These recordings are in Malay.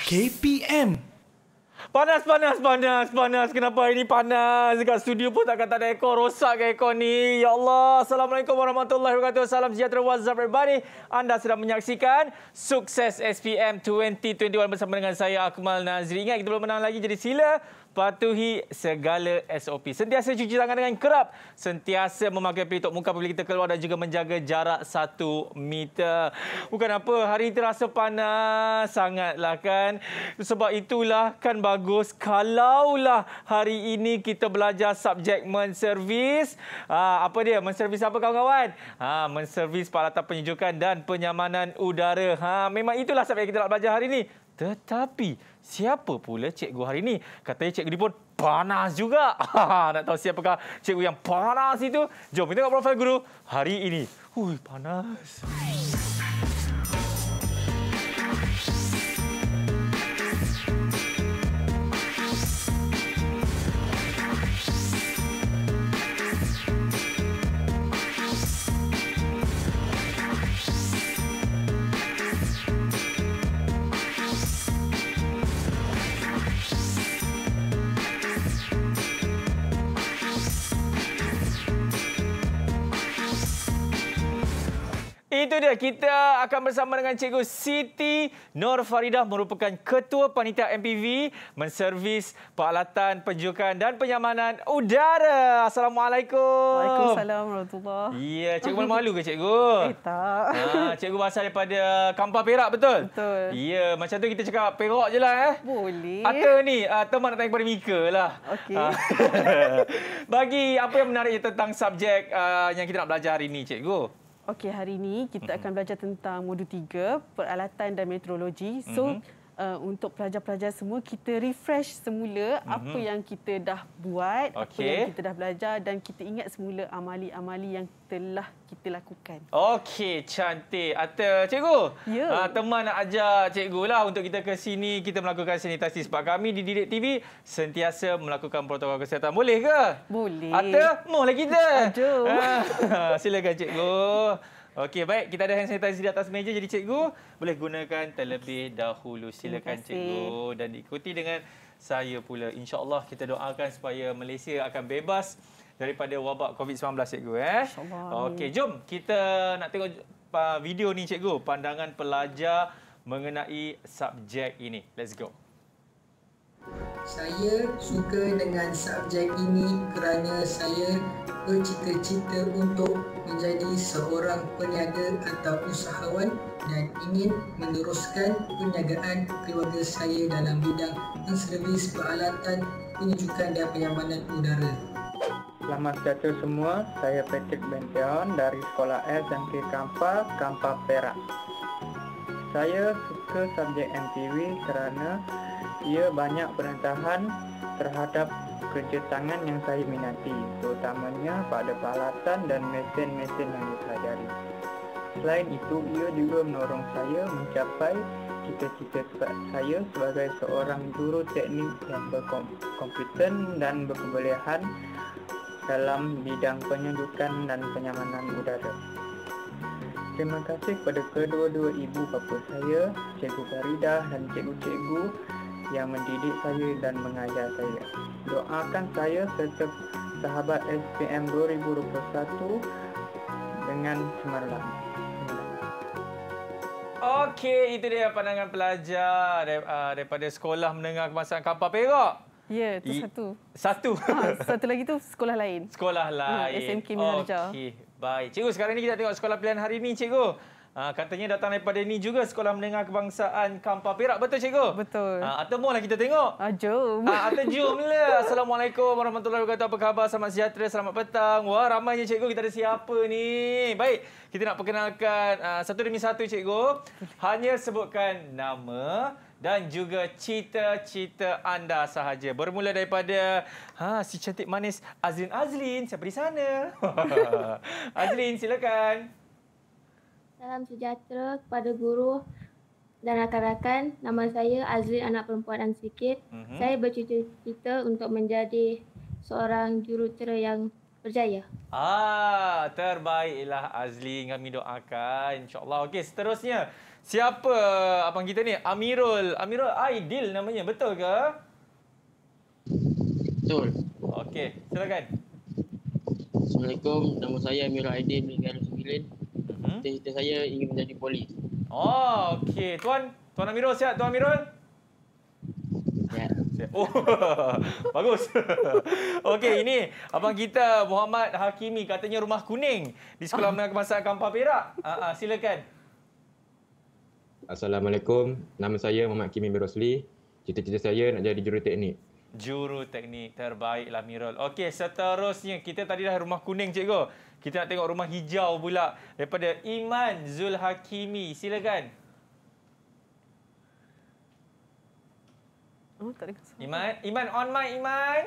KPM. Panas, panas, panas, panas. Kenapa hari ni panas? Dekat studio pun takkan tak ada ekor. Rosak ke ekor ni? Ya Allah. Assalamualaikum warahmatullahi wabarakatuh. Salam sejahtera. What's up everybody? Anda sedang menyaksikan Sukses SPM 2021 bersama dengan saya Akmal Nazri. Ingat kita belum menang lagi. Jadi sila patuhi segala SOP. Sentiasa cuci tangan dengan kerap, sentiasa memakai pelitup muka apabila kita keluar dan juga menjaga jarak satu meter. Bukan apa, hari terasa panas sangatlah kan. Sebab itulah kan bagus kalaulah hari ini kita belajar subjek menservis. Ah, apa dia? Menservis apa kawan-kawan? Ah, menservis peralatan penyejukan dan penyamanan udara. Ha, memang itulah subjek kita nak belajar hari ini. Tetapi siapa pula cikgu hari ini? Katanya cikgu ni pun panas juga. Nak tahu siapakah cikgu yang panas itu? Jom kita tengok profil guru hari ini. Hui, Panas. Itu dia kita akan bersama dengan Cikgu Siti Nur Faridah merupakan ketua panitia MPV menservis peralatan penjukan dan penyamanan udara. Assalamualaikum. Waalaikumsalam warahmatullahi. Ya, cikgu malu-malu ke cikgu? Eh, tak. Ha, cikgu berasal daripada Kampar Perak betul? Betul. Ya, macam tu kita cakap Perak je lah eh. Boleh. Atau ni uh, teman nak tanya kepada Mika lah. Okey. Ha, Bagi apa yang menarik tentang subjek uh, yang kita nak belajar hari ini cikgu? Okey, hari ini kita mm-hmm. akan belajar tentang modul 3, peralatan dan meteorologi So, mm-hmm. Uh, untuk pelajar-pelajar semua kita refresh semula mm-hmm. apa mhm. yang kita dah buat, okay. apa yang kita dah belajar dan kita ingat semula amali-amali yang telah kita lakukan. Okey, cantik. Ata cikgu. Yeah. Ya. teman nak ajar cikgu lah untuk kita ke sini kita melakukan sanitasi sebab kami di Didik TV sentiasa melakukan protokol kesihatan. Boleh ke? Boleh. Ata, mohlah kita. Aduh. Ah, silakan cikgu. Okey, baik. Kita ada hand sanitizer di atas meja. Jadi cikgu boleh gunakan terlebih dahulu. Silakan cikgu dan diikuti dengan saya pula. InsyaAllah kita doakan supaya Malaysia akan bebas daripada wabak COVID-19 cikgu. Eh? Okey, jom kita nak tengok ah, video ni cikgu. Pandangan pelajar mengenai subjek ini. Let's go. Saya suka dengan subjek ini kerana saya bercita-cita untuk menjadi seorang peniaga atau usahawan dan ingin meneruskan perniagaan keluarga saya dalam bidang inservis peralatan penunjukan dan penyambanan udara. Selamat sejahtera semua, saya Patrick Benteon dari Sekolah S SMK Kampa, Kampa Perak. Saya suka subjek MTV kerana ia banyak perintahan terhadap kerja tangan yang saya minati, terutamanya pada palatan dan mesin-mesin yang dipelajari. Selain itu, ia juga menolong saya mencapai cita-cita saya sebagai seorang guru teknik yang berkompeten dan berkebolehan dalam bidang penyedukan dan penyamanan udara. Terima kasih kepada kedua-dua ibu bapa saya, Cikgu Farida dan Cikgu-Cikgu yang mendidik saya dan mengajar saya. Doakan saya serta sahabat SPM 2021 dengan cemerlang. Okey, itu dia pandangan pelajar ah, daripada sekolah menengah kemasan kapal Perak. Ya, itu satu. Satu. Ha, satu lagi tu sekolah lain. Sekolah ha, lain. Hmm, SMK Minarja. Okey, baik. Cikgu, sekarang ni kita tengok sekolah pilihan hari ini, cikgu. Ah, katanya datang daripada ni juga Sekolah Menengah Kebangsaan Kampar Perak. Betul cikgu? Betul. Ha, atau mulah kita tengok. Ha, jom. Ha, atau jom lah. Assalamualaikum warahmatullahi wabarakatuh. Apa khabar? Selamat sejahtera. Selamat petang. Wah ramainya cikgu. Kita ada siapa ni? Baik. Kita nak perkenalkan uh, satu demi satu cikgu. Hanya sebutkan nama dan juga cita-cita anda sahaja. Bermula daripada ha, si cantik manis Azlin Azlin. Siapa di sana? Azlin silakan. Salam sejahtera kepada guru dan rakan-rakan. Nama saya Azrin anak perempuan dan sikit. Uh-huh. Saya bercita-cita untuk menjadi seorang jurutera yang berjaya. Ah, terbaiklah Azli kami doakan Insyaallah. Okey, seterusnya. Siapa abang kita ni? Amirul. Amirul Aidil namanya, betul ke? Betul. Okey, silakan. Assalamualaikum. Nama saya Amirul Aidil, negara 9. Cita-cita hmm? saya ingin menjadi polis. Oh, okey. Tuan, Tuan Amirul siap, Tuan Amirul? Sihat. sihat. Oh, bagus. okey, ini abang kita Muhammad Hakimi katanya rumah kuning di Sekolah Menengah Kemasan Kampar Perak. Uh, uh, silakan. Assalamualaikum. Nama saya Muhammad Hakimi Mirosli. Cita-cita saya nak jadi juruteknik. Juruteknik terbaiklah Mirul. Okey, seterusnya kita tadi dah rumah kuning cikgu. Kita nak tengok rumah hijau pula daripada Iman Zulhakimi. Silakan. Oh, Iman, Iman on mic, Iman.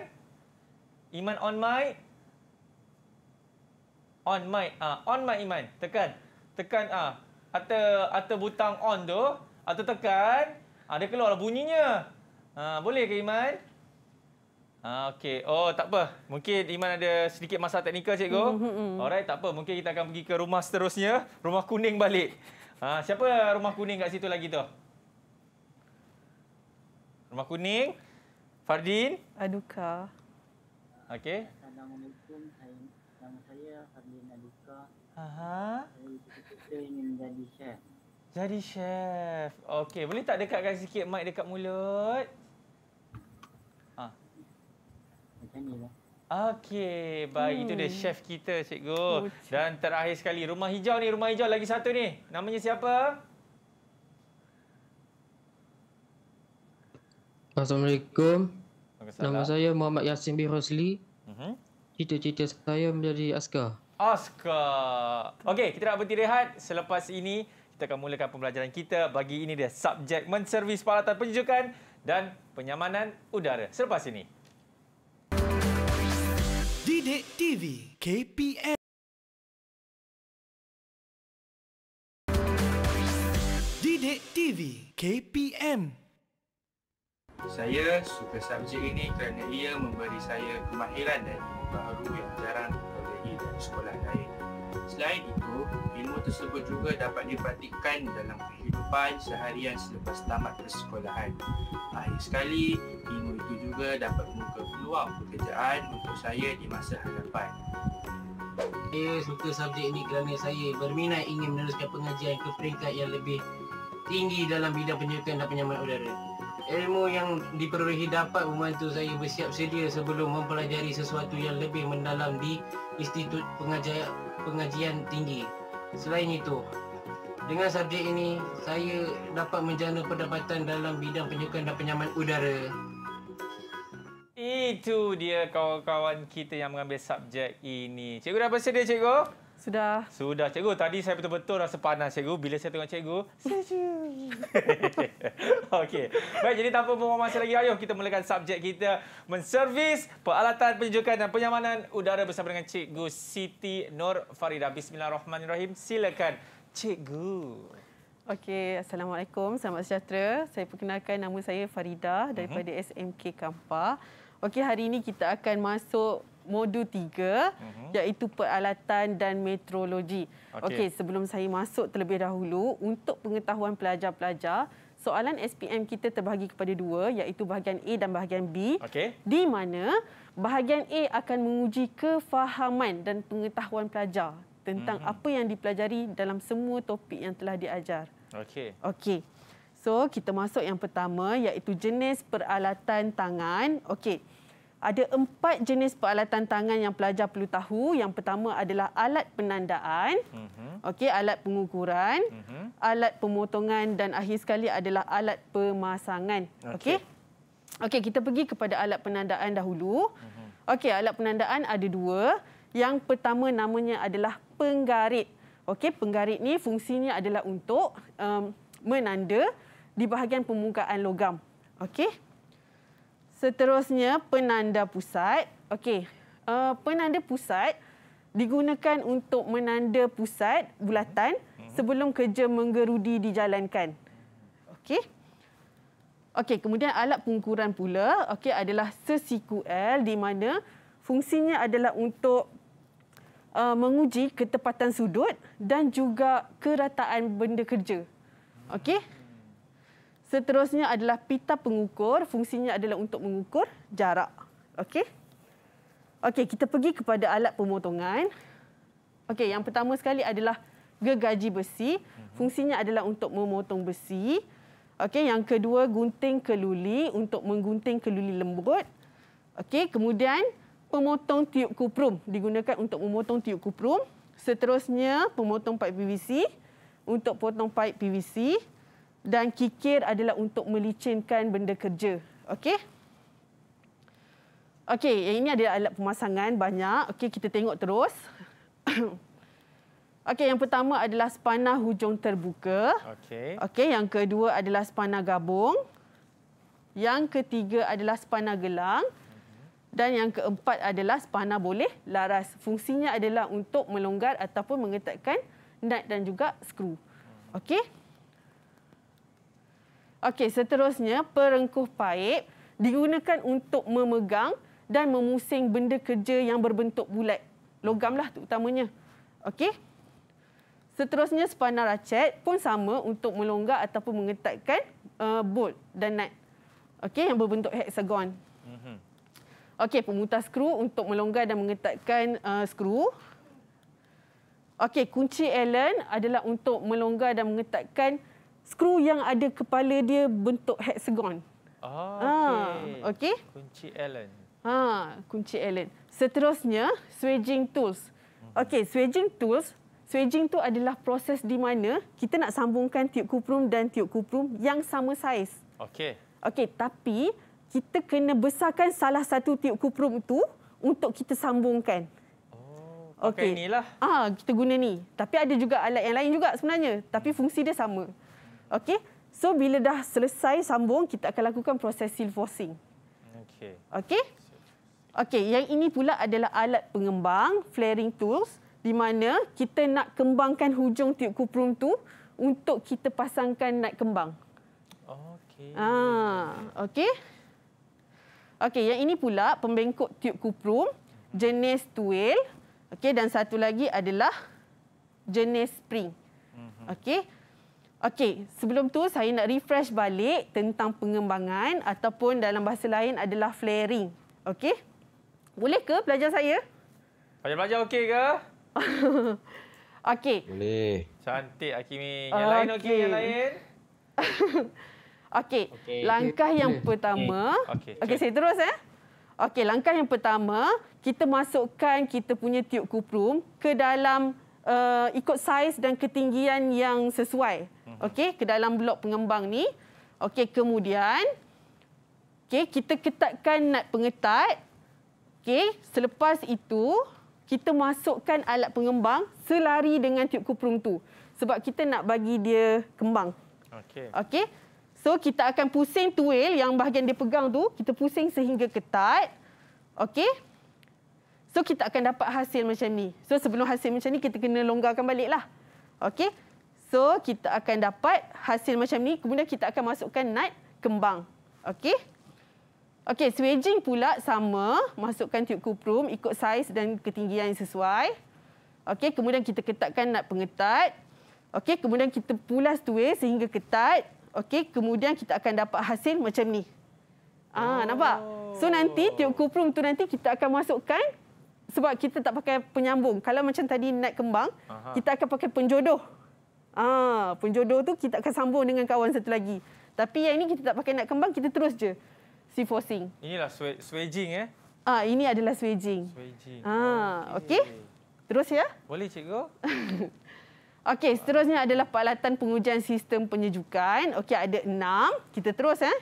Iman on mic. On mic. Ah, on mic Iman. Tekan. Tekan ah. Atau atau butang on tu, atau tekan, ada ah, keluarlah bunyinya. Ah, boleh ke Iman? Ah, okey. Oh, tak apa. Mungkin Iman ada sedikit masa teknikal, cikgu. Hmm, hmm, hmm. Alright, tak apa. Mungkin kita akan pergi ke rumah seterusnya. Rumah kuning balik. Ha, siapa rumah kuning kat situ lagi tu? Rumah kuning. Fardin. Aduka. Okey. Assalamualaikum. Nama saya Fardin Aduka. Aha. Saya ingin jadi chef. Jadi chef. Okey, boleh tak dekatkan sikit mic dekat mulut? lah. Okey, baik. Hmm. Itu dia hmm. chef kita, cikgu. Oh, cik. Dan terakhir sekali, rumah hijau ni, rumah hijau lagi satu ni. Namanya siapa? Assalamualaikum. Nama saya Muhammad Yassin B. Rosli. Mhm. Cita-cita saya menjadi askar. Askar. Okey, kita nak berhenti rehat. Selepas ini, kita akan mulakan pembelajaran kita. Bagi ini dia subjek menservis peralatan penunjukan dan penyamanan udara. Selepas ini. Sidik TV KPM Didik TV KPM Saya suka subjek ini kerana ia memberi saya kemahiran dan ilmu baru yang jarang diperolehi dalam sekolah lain. Selain itu, ilmu tersebut juga dapat dipraktikkan dalam kehidupan seharian selepas tamat persekolahan. Akhir sekali, ilmu itu juga dapat membuka peluang pekerjaan untuk saya di masa hadapan. Saya suka subjek ini kerana saya berminat ingin meneruskan pengajian ke peringkat yang lebih tinggi dalam bidang penyelidikan dan penyamat udara. Ilmu yang diperolehi dapat membantu saya bersiap sedia sebelum mempelajari sesuatu yang lebih mendalam di Institut Pengajian pengajian tinggi. Selain itu, dengan subjek ini, saya dapat menjana pendapatan dalam bidang penyukan dan penyaman udara. Itu dia kawan-kawan kita yang mengambil subjek ini. Cikgu dah bersedia, Cikgu? Sudah. Sudah cikgu. Tadi saya betul-betul rasa panas cikgu bila saya tengok cikgu. Okey. Baik jadi tanpa membuang masa lagi ayuh kita mulakan subjek kita menservis peralatan penunjukan dan penyamanan udara bersama dengan cikgu Siti Nur Farida. Bismillahirrahmanirrahim. Silakan cikgu. Okey, assalamualaikum. Selamat sejahtera. Saya perkenalkan nama saya Farida daripada uh-huh. SMK Kampar. Okey, hari ini kita akan masuk Modu 3 mm-hmm. iaitu peralatan dan metrologi. Okey, okay, sebelum saya masuk terlebih dahulu untuk pengetahuan pelajar-pelajar, soalan SPM kita terbahagi kepada dua iaitu bahagian A dan bahagian B. Okay. Di mana bahagian A akan menguji kefahaman dan pengetahuan pelajar tentang mm-hmm. apa yang dipelajari dalam semua topik yang telah diajar. Okey. Okey. So, kita masuk yang pertama iaitu jenis peralatan tangan. Okey ada empat jenis peralatan tangan yang pelajar perlu tahu. Yang pertama adalah alat penandaan, uh-huh. Mhm. okay, alat pengukuran, uh-huh. alat pemotongan dan akhir sekali adalah alat pemasangan. Okey, okay. okay, kita pergi kepada alat penandaan dahulu. Uh-huh. Okey, alat penandaan ada dua. Yang pertama namanya adalah penggarit. Okey, penggarit ni fungsinya adalah untuk um, menanda di bahagian permukaan logam. Okey. Seterusnya penanda pusat. Okey, uh, penanda pusat digunakan untuk menanda pusat bulatan mhm. sebelum kerja menggerudi dijalankan. Okey. Okey, kemudian alat pengukuran pula okey adalah sesiku L di mana fungsinya adalah untuk uh, menguji ketepatan sudut dan juga kerataan benda kerja. Okey. Seterusnya adalah pita pengukur. Fungsinya adalah untuk mengukur jarak. Okey. Okey, kita pergi kepada alat pemotongan. Okey, yang pertama sekali adalah gergaji besi. Mhm. Fungsinya adalah untuk memotong besi. Okey, yang kedua gunting keluli untuk menggunting keluli lembut. Okey, kemudian pemotong tiup kuprum digunakan untuk memotong tiup kuprum. Seterusnya pemotong pipe PVC untuk potong pipe PVC dan kikir adalah untuk melicinkan benda kerja. Okey? Okey, ini ada alat pemasangan banyak. Okey, kita tengok terus. Okey, yang pertama adalah spana hujung terbuka. Okey. Okey, yang kedua adalah spana gabung. Yang ketiga adalah spana gelang. Dan yang keempat adalah spana boleh laras. Fungsinya adalah untuk melonggar ataupun mengetatkan nut dan juga skru. Okey. Okey, seterusnya perengkuh paip digunakan untuk memegang dan memusing benda kerja yang berbentuk bulat. Logamlah tu utamanya. Okey. Seterusnya sepanah ratchet pun sama untuk melonggar ataupun mengetatkan uh, bolt dan nut. Okey, yang berbentuk hexagon. Mhm. Okey, pemutar skru untuk melonggar dan mengetatkan uh, skru. Okey, kunci Allen adalah untuk melonggar dan mengetatkan skru yang ada kepala dia bentuk hexagon. Oh, ah, okey. Okay. Kunci Allen. Ha, kunci Allen. Seterusnya, swaging tools. Hmm. Okey, swaging tools. Swaging tu adalah proses di mana kita nak sambungkan tiub kuprum dan tiub kuprum yang sama saiz. Okey. Okey, tapi kita kena besarkan salah satu tiub kuprum itu untuk kita sambungkan. Oh, pakai okay. inilah. Ah, kita guna ni. Tapi ada juga alat yang lain juga sebenarnya, tapi fungsi dia sama. Okey. So bila dah selesai sambung kita akan lakukan proses silvosing. Okey. Okey. Okey, yang ini pula adalah alat pengembang, flaring tools di mana kita nak kembangkan hujung tiup kuprum tu untuk kita pasangkan nak kembang. Okey. Ah, okey. Okey, yang ini pula pembengkok tiup kuprum jenis tuil. Okey, dan satu lagi adalah jenis spring. Mhm. Okey. Okey, sebelum tu saya nak refresh balik tentang pengembangan ataupun dalam bahasa lain adalah flaring. Okey? Boleh ke pelajar saya? Pelajar-pelajar okey ke? okey. Boleh. Cantik Akimi. Yang okay. lain okey, yang lain? okey. Okay. Langkah yang pertama. Okey, okay, saya terus eh. Okey, langkah yang pertama, kita masukkan kita punya tube kuprum ke dalam uh, ikut saiz dan ketinggian yang sesuai okey ke dalam blok pengembang ni okey kemudian okey kita ketatkan nut pengetat okey selepas itu kita masukkan alat pengembang selari dengan tiup kuprum tu sebab kita nak bagi dia kembang okey okey so kita akan pusing tuil yang bahagian dia pegang tu kita pusing sehingga ketat okey So kita akan dapat hasil macam ni. So sebelum hasil macam ni kita kena longgarkan baliklah. Okey. So kita akan dapat hasil macam ni. Kemudian kita akan masukkan nut kembang. okay? Okay, swaging pula sama. Masukkan tube kuprum ikut saiz dan ketinggian yang sesuai. okay? kemudian kita ketatkan nut pengetat. okay? kemudian kita pulas tuai sehingga ketat. okay? kemudian kita akan dapat hasil macam ni. Ah, oh. nampak? So nanti tube kuprum tu nanti kita akan masukkan sebab kita tak pakai penyambung. Kalau macam tadi nut kembang, Aha. kita akan pakai penjodoh. Ah, pun jodoh tu kita akan sambung dengan kawan satu lagi. Tapi yang ini kita tak pakai nak kembang, kita terus je. Si forcing. Inilah swaging eh. Ah, ini adalah swaging. Swaging. Ah, oh, okey. Okay. Terus ya? Boleh cikgu. okey, seterusnya adalah peralatan pengujian sistem penyejukan. Okey, ada enam. Kita terus eh.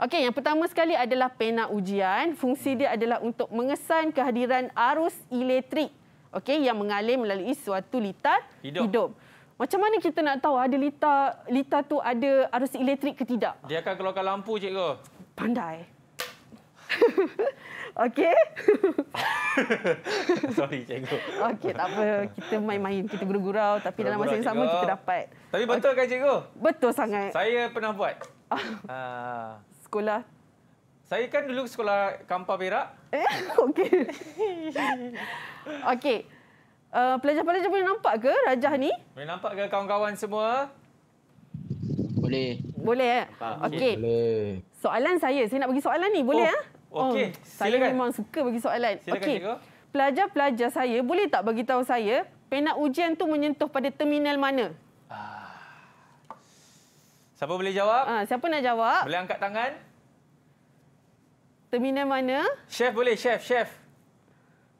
Okey, yang pertama sekali adalah pena ujian. Fungsi dia adalah untuk mengesan kehadiran arus elektrik. Okey, yang mengalir melalui suatu litar hidup. hidup. Macam mana kita nak tahu ada lita lita tu ada arus elektrik ke tidak? Dia akan keluarkan lampu, cikgu. Pandai. Okey. Sorry, cikgu. Okey, tak apa. Kita main-main, kita gurau-gurau tapi gurau dalam masa yang sama cikgu. kita dapat. Tapi betul okay. kan cikgu? Betul sangat. Saya pernah buat. uh, sekolah. Saya kan dulu sekolah Kampar Perak. Eh, okey. okey. Eh, pelajar-pelajar boleh nampak ke rajah ni? Boleh nampak ke kawan-kawan semua? Boleh. Boleh eh? Okey. Soalan saya, saya nak bagi soalan ni. Boleh oh. eh? Okey. Oh, saya memang suka bagi soalan. Okey. Pelajar-pelajar saya boleh tak bagi tahu saya pena ujian tu menyentuh pada terminal mana? Ah. Siapa boleh jawab? Ha, siapa nak jawab? Boleh angkat tangan. Terminal mana? Chef boleh, chef, chef.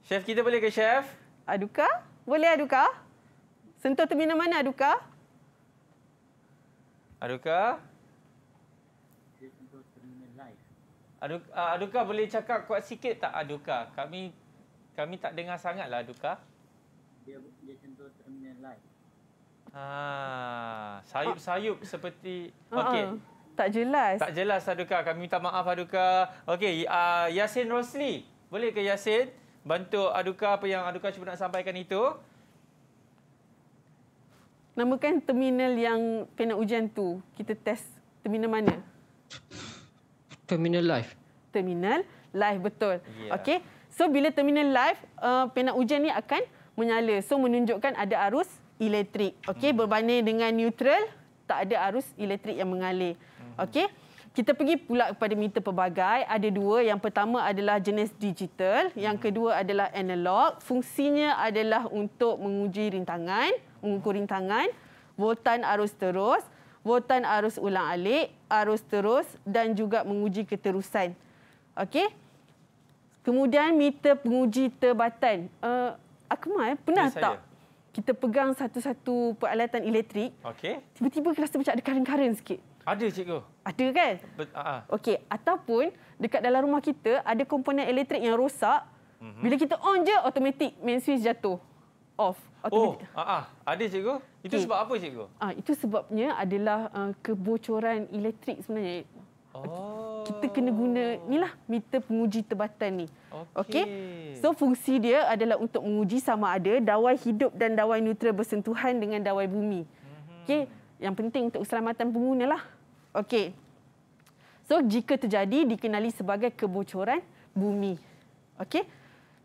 Chef kita boleh ke chef? Aduka? Boleh Aduka? Sentuh terminal mana Aduka? Aduka? Aduka, ah, Aduka boleh cakap kuat sikit tak Aduka? Kami kami tak dengar sangatlah Aduka. Dia dia sentuh terminal live. Ah, sayup-sayup ha. seperti ha. okey. Ah, ah. Tak jelas. Tak jelas Aduka. Kami minta maaf Aduka. Okey, uh, Yasin Rosli. Boleh ke Yasin? bentuk aduka apa yang aduka cuba nak sampaikan itu. Namakan terminal yang kena ujian tu. Kita test terminal mana? Terminal live. Terminal live betul. Yeah. Okey. So bila terminal live, uh, eh, pena ujian ni akan menyala. So menunjukkan ada arus elektrik. Okey, hmm. berbanding dengan neutral, tak ada arus elektrik yang mengalir. Hmm. Okey. Kita pergi pula kepada meter pelbagai. Ada dua. Yang pertama adalah jenis digital. Yang kedua adalah analog. Fungsinya adalah untuk menguji rintangan, mengukur rintangan, voltan arus terus, voltan arus ulang alik, arus terus dan juga menguji keterusan. Okey. Kemudian meter penguji terbatan. Uh, Akmal, pernah yes, tak saya. kita pegang satu-satu peralatan elektrik, okay. tiba-tiba rasa macam ada karen-karen sikit? Ada, cikgu. Ada kan? Bet- uh-huh. Ah, ah. Okey, ataupun dekat dalam rumah kita ada komponen elektrik yang rosak. Uh-huh. Bila kita on je automatik main switch jatuh. Off. Automatik. Oh, uh-huh. ada cikgu. Itu okay. sebab apa cikgu? Ah, uh, itu sebabnya adalah uh, kebocoran elektrik sebenarnya. Oh. Kita kena guna inilah meter penguji tebatan ni. Okey. Okay? So fungsi dia adalah untuk menguji sama ada dawai hidup dan dawai neutral bersentuhan dengan dawai bumi. Uh-huh. Okey, yang penting untuk keselamatan pengguna lah. Okey. So jika terjadi dikenali sebagai kebocoran bumi. Okey.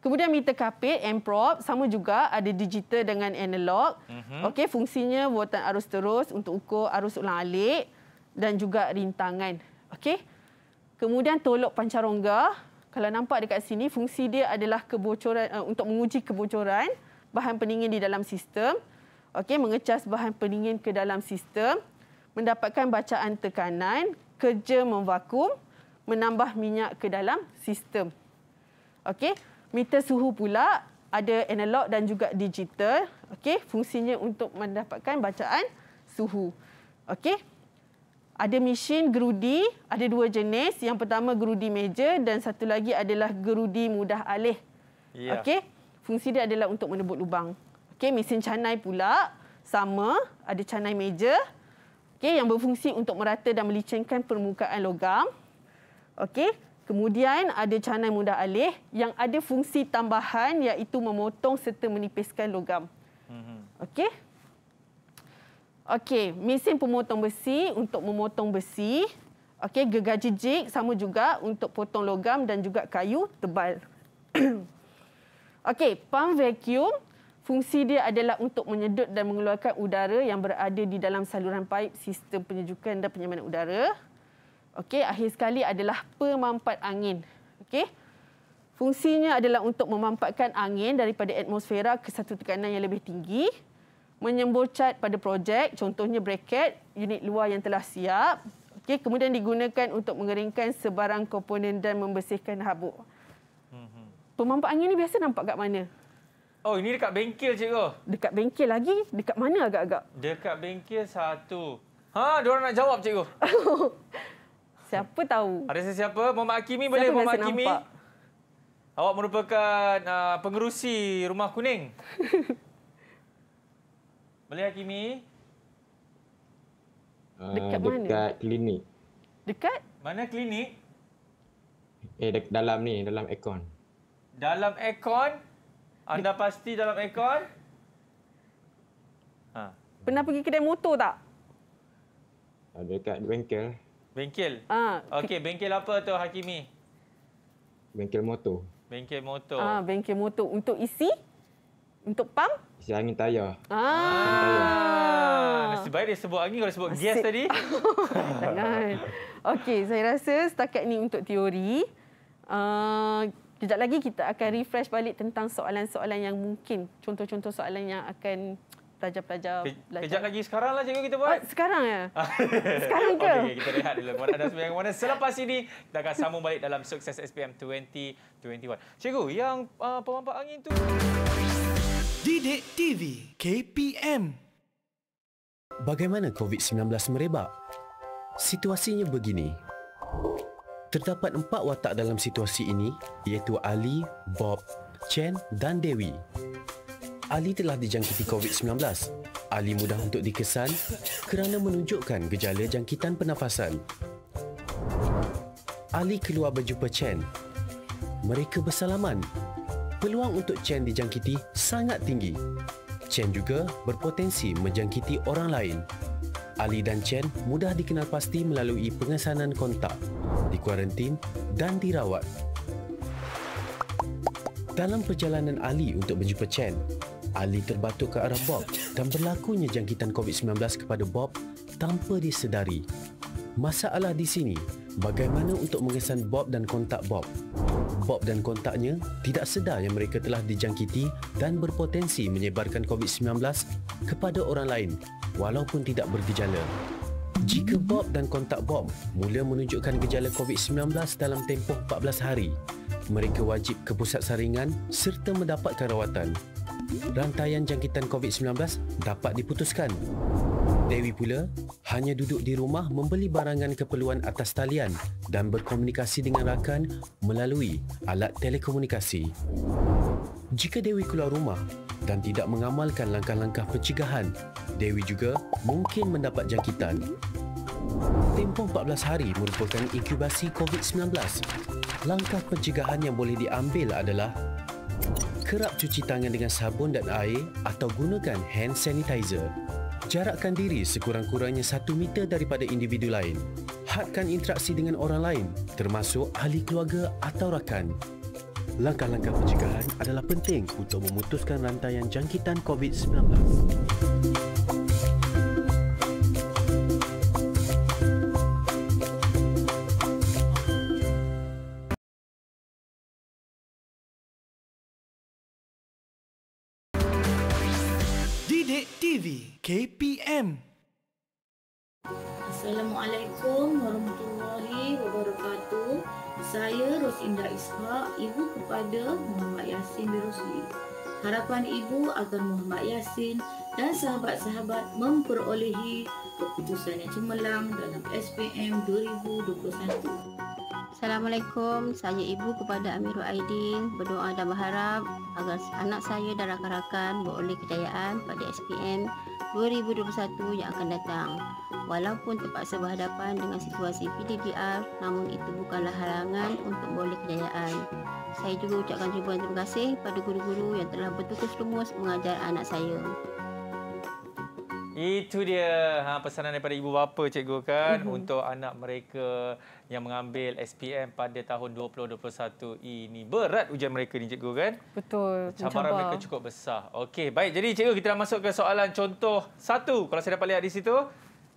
Kemudian meter kapit and probe sama juga ada digital dengan analog. Mm -hmm. Okey, fungsinya buatan arus terus untuk ukur arus ulang-alik dan juga rintangan. Okey. Kemudian tolok pancarongga, Kalau nampak dekat sini fungsi dia adalah kebocoran uh, untuk menguji kebocoran bahan pendingin di dalam sistem. Okey, mengecas bahan pendingin ke dalam sistem mendapatkan bacaan tekanan, kerja memvakum, menambah minyak ke dalam sistem. Okey, meter suhu pula ada analog dan juga digital. Okey, fungsinya untuk mendapatkan bacaan suhu. Okey. Ada mesin gerudi, ada dua jenis. Yang pertama gerudi meja dan satu lagi adalah gerudi mudah alih. Yeah. Okey. Fungsi dia adalah untuk menebut lubang. Okey, mesin canai pula sama, ada canai meja, okey yang berfungsi untuk merata dan melicinkan permukaan logam okey kemudian ada canai mudah alih yang ada fungsi tambahan iaitu memotong serta menipiskan logam mhm. okey okey mesin pemotong besi untuk memotong besi okey gergaji jig sama juga untuk potong logam dan juga kayu tebal Okey, pump vacuum Fungsi dia adalah untuk menyedut dan mengeluarkan udara yang berada di dalam saluran paip sistem penyejukan dan penyaman udara. Okey, akhir sekali adalah pemampat angin. Okey. Fungsinya adalah untuk memampatkan angin daripada atmosfera ke satu tekanan yang lebih tinggi, menyembur cat pada projek, contohnya bracket, unit luar yang telah siap. Okey, kemudian digunakan untuk mengeringkan sebarang komponen dan membersihkan habuk. Mhm. Pemampat angin ni biasa nampak kat mana? Oh, ini dekat bengkel cikgu. Dekat bengkel lagi? Dekat mana agak-agak? Dekat bengkel satu. Ha, dia orang nak jawab cikgu. siapa tahu? Ada sesiapa? Muhammad Hakimi siapa boleh Muhammad Hakimi? Nampak? Awak merupakan uh, pengerusi rumah kuning. boleh Hakimi? Dekat, ah, dekat mana? Dekat klinik. Dekat? Mana klinik? Eh, dek dalam ni, dalam aircon. Dalam aircon? Anda pasti dalam aircon? Ha. Pernah pergi kedai motor tak? Ada ah, kat bengkel. Bengkel? Ha. Okey, bengkel apa tu Hakimi? Bengkel motor. Bengkel motor. Ah, bengkel motor untuk isi? Untuk pam? Isi angin tayar. Ah. Ha. Nasib baik dia sebut angin kalau sebut Asik. gas tadi. Jangan. Okey, saya rasa setakat ni untuk teori. Uh, Sekejap lagi kita akan refresh balik tentang soalan-soalan yang mungkin. Contoh-contoh soalan yang akan pelajar-pelajar belajar. Kejap lagi sekarang lah cikgu kita buat. Oh, sekarang ya? sekarang ke? Okey, kita lihat dulu. Mana ada yang mana. Selepas ini, kita akan sambung balik dalam sukses SPM 2021. Cikgu, yang uh, pemampak angin tu... Didik TV KPM Bagaimana COVID-19 merebak? Situasinya begini. Terdapat empat watak dalam situasi ini iaitu Ali, Bob, Chen dan Dewi. Ali telah dijangkiti COVID-19. Ali mudah untuk dikesan kerana menunjukkan gejala jangkitan pernafasan. Ali keluar berjumpa Chen. Mereka bersalaman. Peluang untuk Chen dijangkiti sangat tinggi. Chen juga berpotensi menjangkiti orang lain. Ali dan Chen mudah dikenal pasti melalui pengesanan kontak dikuarantin dan dirawat. Dalam perjalanan Ali untuk berjumpa Chen, Ali terbatuk ke arah Bob dan berlakunya jangkitan COVID-19 kepada Bob tanpa disedari. Masalah di sini, bagaimana untuk mengesan Bob dan kontak Bob? Bob dan kontaknya tidak sedar yang mereka telah dijangkiti dan berpotensi menyebarkan COVID-19 kepada orang lain walaupun tidak bergejala. Jika Bob dan kontak Bob mula menunjukkan gejala COVID-19 dalam tempoh 14 hari, mereka wajib ke pusat saringan serta mendapatkan rawatan. Rantaian jangkitan COVID-19 dapat diputuskan. Dewi pula hanya duduk di rumah membeli barangan keperluan atas talian dan berkomunikasi dengan rakan melalui alat telekomunikasi. Jika Dewi keluar rumah dan tidak mengamalkan langkah-langkah pencegahan Dewi juga mungkin mendapat jangkitan. Tempoh 14 hari merupakan inkubasi COVID-19. Langkah pencegahan yang boleh diambil adalah kerap cuci tangan dengan sabun dan air atau gunakan hand sanitizer. Jarakkan diri sekurang-kurangnya satu meter daripada individu lain. Hadkan interaksi dengan orang lain, termasuk ahli keluarga atau rakan. Langkah-langkah pencegahan adalah penting untuk memutuskan rantaian jangkitan COVID-19. KPM. Assalamualaikum warahmatullahi wabarakatuh. Saya Rosinda Ishak, ibu kepada Muhammad Yasin bin Rosli. Harapan ibu agar Muhammad Yasin dan sahabat-sahabat memperolehi keputusan yang cemerlang dalam SPM 2021. Assalamualaikum, saya ibu kepada Amirul Aidil berdoa dan berharap agar anak saya dan rakan-rakan beroleh kejayaan pada SPM 2021 yang akan datang. Walaupun terpaksa berhadapan dengan situasi PDDR, namun itu bukanlah halangan untuk boleh kejayaan. Saya juga ucapkan terima kasih pada guru-guru yang telah bertukus rumus mengajar anak saya. Itu dia ha, pesanan daripada ibu bapa cikgu kan mm-hmm. untuk anak mereka yang mengambil SPM pada tahun 2021 ini. Berat ujian mereka ni cikgu kan? Betul. Cabaran mereka cukup besar. Okey, baik. Jadi cikgu kita dah masuk ke soalan contoh satu. Kalau saya dapat lihat di situ.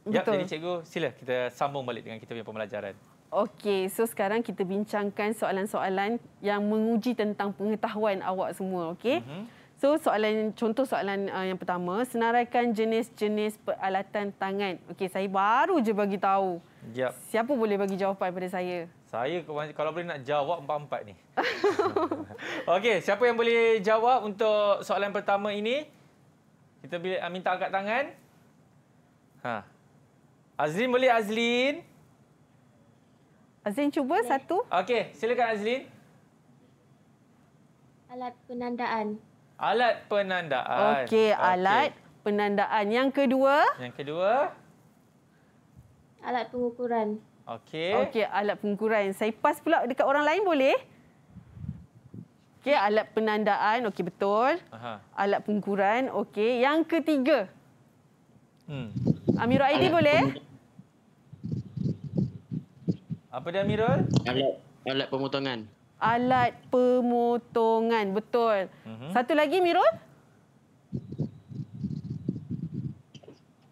Ya, jadi cikgu sila kita sambung balik dengan kita punya pembelajaran. Okey, so sekarang kita bincangkan soalan-soalan yang menguji tentang pengetahuan awak semua, okey? Mm-hmm. So soalan contoh soalan uh, yang pertama senaraikan jenis-jenis peralatan tangan. Okey saya baru je bagi tahu. Yep. Siapa boleh bagi jawapan pada saya? Saya kalau boleh nak jawab empat-empat ni. Okey, siapa yang boleh jawab untuk soalan pertama ini? Kita boleh ah, minta angkat tangan. Ha. Azlin boleh Azlin? Azlin cuba okay. satu. Okey, silakan Azlin. Alat penandaan. Alat penandaan. Okey, alat penandaan. Yang kedua? Yang kedua? Alat pengukuran. Okey. Okey, alat pengukuran. Saya pas pula dekat orang lain boleh? Okey, alat penandaan. Okey, betul. Aha. Alat pengukuran. Okey, yang ketiga? Hmm. Amirul ID boleh? Apa dia Amirul? Alat, alat pemotongan alat pemotongan. Betul. Mhm. Satu lagi, Mirul.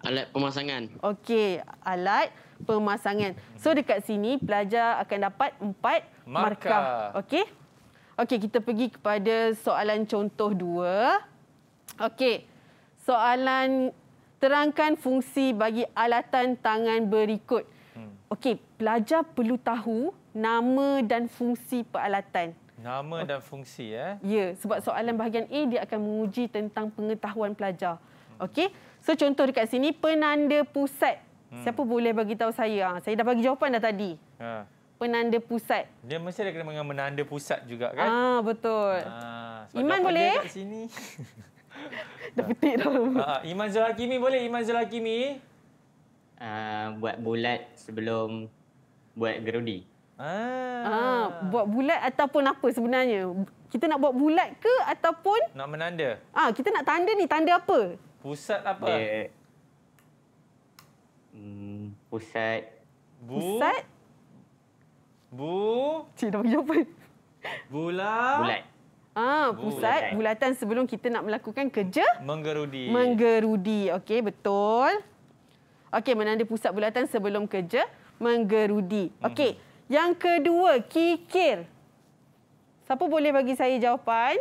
Alat pemasangan. Okey, alat pemasangan. So, mhm. dekat sini pelajar akan dapat empat markah. markah. Okey? Okey, kita pergi kepada soalan contoh dua. Okey, soalan terangkan fungsi bagi alatan tangan berikut. Hmm. Okey, pelajar perlu tahu nama dan fungsi peralatan. Nama dan fungsi ya. Eh? Ya, sebab soalan bahagian A dia akan menguji tentang pengetahuan pelajar. Hmm. Okey. So contoh dekat sini penanda pusat. Hmm. Siapa boleh bagi tahu saya? Ah, saya dah bagi jawapan dah tadi. Ha. Penanda pusat. Dia mesti ada kena dengan menanda pusat juga kan? Ah, ha, betul. Ha, Iman boleh? Dekat sini. dah petik dah. Ha, Iman Zulhakimi boleh? Iman Zulhakimi? Uh, buat bulat sebelum buat gerudi. Ah. ah, buat bulat ataupun apa sebenarnya? Kita nak buat bulat ke ataupun nak menanda? Ah, kita nak tanda ni, tanda apa? Pusat apa? Eh. Hmm, pusat. Bu. Pusat. Bu. Cik dah bagi apa? Bula. Bulat. Ah, pusat bulat. bulatan sebelum kita nak melakukan kerja menggerudi. Menggerudi. Okey, betul. Okey, menanda pusat bulatan sebelum kerja menggerudi. Okey. -hmm. Yang kedua, kikir. Siapa boleh bagi saya jawapan?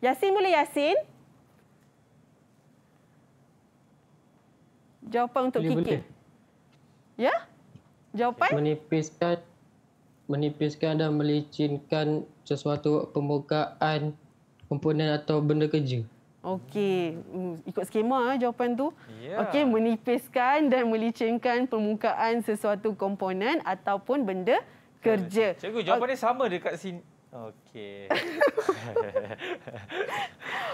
Yasin boleh Yasin? Jawapan untuk boleh, kikir. Boleh. Ya? Jawapan? Menipiskan menipiskan dan melicinkan sesuatu pembukaan komponen atau benda kerja. Okey, hmm. ikut skema eh, jawapan tu. Yeah. Okey, menipiskan dan melicinkan permukaan sesuatu komponen ataupun benda kerja. Eh, cikgu, jawapan dia sama dekat sini. Okey.